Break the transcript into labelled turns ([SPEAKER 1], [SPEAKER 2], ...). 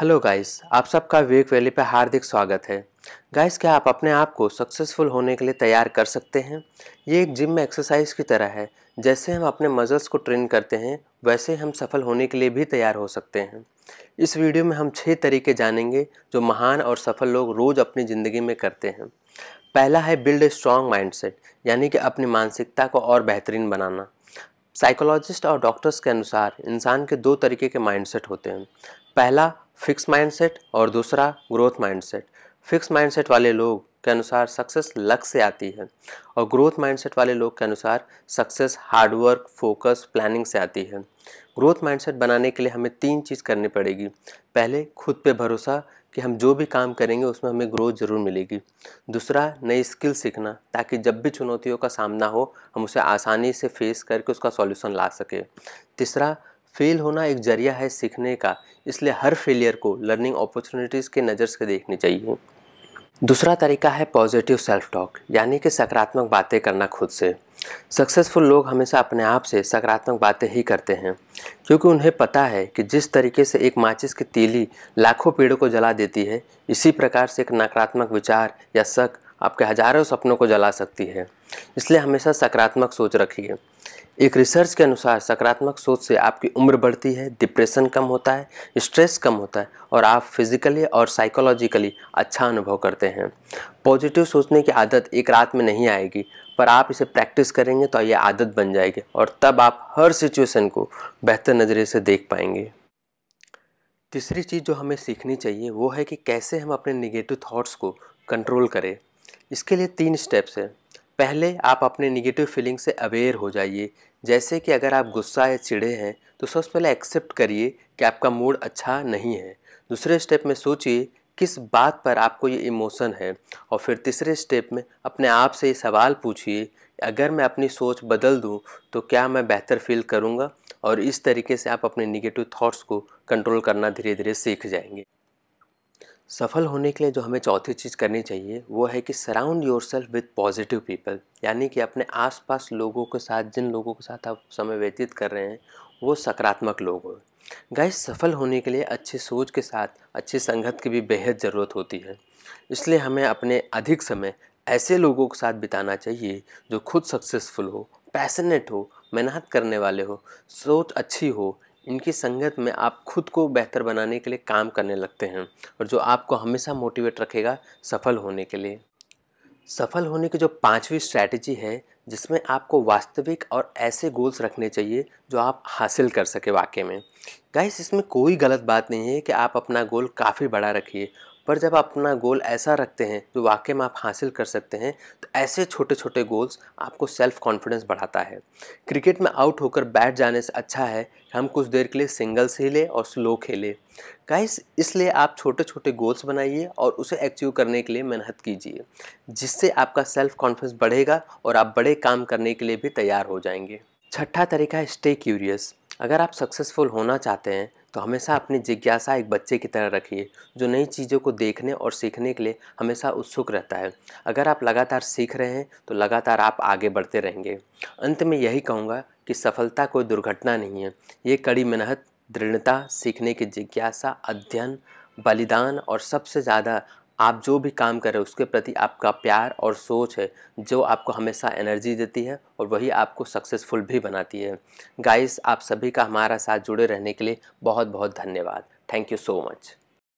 [SPEAKER 1] hello guys आप सबका विवेक valley पे हार्दिक स्वागत है गाइस क्या आप अपने आप को सक्सेसफुल होने के लिए तैयार कर सकते हैं ये एक जिम में एक्सरसाइज की तरह है जैसे हम अपने मजल्स को ट्रेन करते हैं वैसे हम सफल होने के लिए भी तैयार हो सकते हैं इस वीडियो में हम छः तरीके जानेंगे जो महान और सफल लोग रोज़ अपनी ज़िंदगी में करते हैं पहला है बिल्ड ए स्ट्रॉन्ग माइंड यानी कि अपनी मानसिकता को और बेहतरीन बनाना साइकोलॉजिस्ट और डॉक्टर्स के अनुसार इंसान के दो तरीके के माइंडसेट होते हैं पहला फिक्स माइंडसेट और दूसरा ग्रोथ माइंडसेट फिक्स माइंडसेट वाले लोग के अनुसार सक्सेस लक से आती है और ग्रोथ माइंडसेट वाले लोग के अनुसार सक्सेस हार्डवर्क फोकस प्लानिंग से आती है ग्रोथ माइंडसेट बनाने के लिए हमें तीन चीज़ करनी पड़ेगी पहले खुद पे भरोसा कि हम जो भी काम करेंगे उसमें हमें ग्रोथ ज़रूर मिलेगी दूसरा नई स्किल सीखना ताकि जब भी चुनौतियों का सामना हो हम उसे आसानी से फेस करके उसका सॉल्यूशन ला सके तीसरा फेल होना एक जरिया है सीखने का इसलिए हर फेलियर को लर्निंग अपॉर्चुनिटीज़ के नज़र से देखनी चाहिए दूसरा तरीका है पॉजिटिव सेल्फ टॉक यानी कि सकारात्मक बातें करना खुद से सक्सेसफुल लोग हमेशा अपने आप से सकारात्मक बातें ही करते हैं क्योंकि उन्हें पता है कि जिस तरीके से एक माचिस की तीली लाखों पेड़ों को जला देती है इसी प्रकार से एक नकारात्मक विचार या शक आपके हजारों सपनों को जला सकती है इसलिए हमेशा सकारात्मक सोच रखिए एक रिसर्च के अनुसार सकारात्मक सोच से आपकी उम्र बढ़ती है डिप्रेशन कम होता है स्ट्रेस कम होता है और आप फिजिकली और साइकोलॉजिकली अच्छा अनुभव करते हैं पॉजिटिव सोचने की आदत एक रात में नहीं आएगी पर आप इसे प्रैक्टिस करेंगे तो ये आदत बन जाएगी और तब आप हर सिचुएशन को बेहतर नज़रिए से देख पाएंगे तीसरी चीज़ जो हमें सीखनी चाहिए वो है कि कैसे हम अपने निगेटिव थाट्स को कंट्रोल करें इसके लिए तीन स्टेप्स हैं पहले आप अपने निगेटिव फीलिंग से अवेयर हो जाइए जैसे कि अगर आप गुस्सा या चिड़े हैं तो सबसे पहले एक्सेप्ट करिए कि आपका मूड अच्छा नहीं है दूसरे स्टेप में सोचिए किस बात पर आपको ये इमोशन है और फिर तीसरे स्टेप में अपने आप से ये सवाल पूछिए अगर मैं अपनी सोच बदल दूँ तो क्या मैं बेहतर फील करूँगा और इस तरीके से आप अपने निगेटिव थाट्स को कंट्रोल करना धीरे धीरे सीख जाएंगे सफल होने के लिए जो हमें चौथी चीज़ करनी चाहिए वो है कि surround yourself with positive people यानी कि अपने आसपास लोगों के साथ जिन लोगों के साथ आप समय व्यतीत कर रहे हैं वो सकारात्मक लोग हों गाइस सफल होने के लिए अच्छी सोच के साथ अच्छी संगत की भी बेहद ज़रूरत होती है इसलिए हमें अपने अधिक समय ऐसे लोगों के साथ बिताना चाहिए जो खुद सक्सेसफुल हो पैसनेट हो मेहनत करने वाले हो सोच अच्छी हो इनकी संगत में आप खुद को बेहतर बनाने के लिए काम करने लगते हैं और जो आपको हमेशा मोटिवेट रखेगा सफल होने के लिए सफल होने की जो पांचवी स्ट्रैटेजी है जिसमें आपको वास्तविक और ऐसे गोल्स रखने चाहिए जो आप हासिल कर सके वाकई में गाइस इसमें कोई गलत बात नहीं है कि आप अपना गोल काफ़ी बड़ा रखिए पर जब आप अपना गोल ऐसा रखते हैं जो वाकई में आप हासिल कर सकते हैं तो ऐसे छोटे छोटे गोल्स आपको सेल्फ कॉन्फिडेंस बढ़ाता है क्रिकेट में आउट होकर बैट जाने से अच्छा है हम कुछ देर के लिए सिंगल्स ले और स्लो खेलें गाइस इसलिए आप छोटे छोटे गोल्स बनाइए और उसे अचीव करने के लिए मेहनत कीजिए जिससे आपका सेल्फ कॉन्फिडेंस बढ़ेगा और आप बड़े काम करने के लिए भी तैयार हो जाएंगे छठा तरीका है स्टे क्यूरियस अगर आप सक्सेसफुल होना चाहते हैं तो हमेशा अपनी जिज्ञासा एक बच्चे की तरह रखिए जो नई चीज़ों को देखने और सीखने के लिए हमेशा उत्सुक रहता है अगर आप लगातार सीख रहे हैं तो लगातार आप आगे बढ़ते रहेंगे अंत में यही कहूँगा कि सफलता कोई दुर्घटना नहीं है ये कड़ी मेहनत दृढ़ता सीखने की जिज्ञासा अध्ययन बलिदान और सबसे ज़्यादा आप जो भी काम कर रहे हो उसके प्रति आपका प्यार और सोच है जो आपको हमेशा एनर्जी देती है और वही आपको सक्सेसफुल भी बनाती है गाइस आप सभी का हमारा साथ जुड़े रहने के लिए बहुत बहुत धन्यवाद थैंक यू सो मच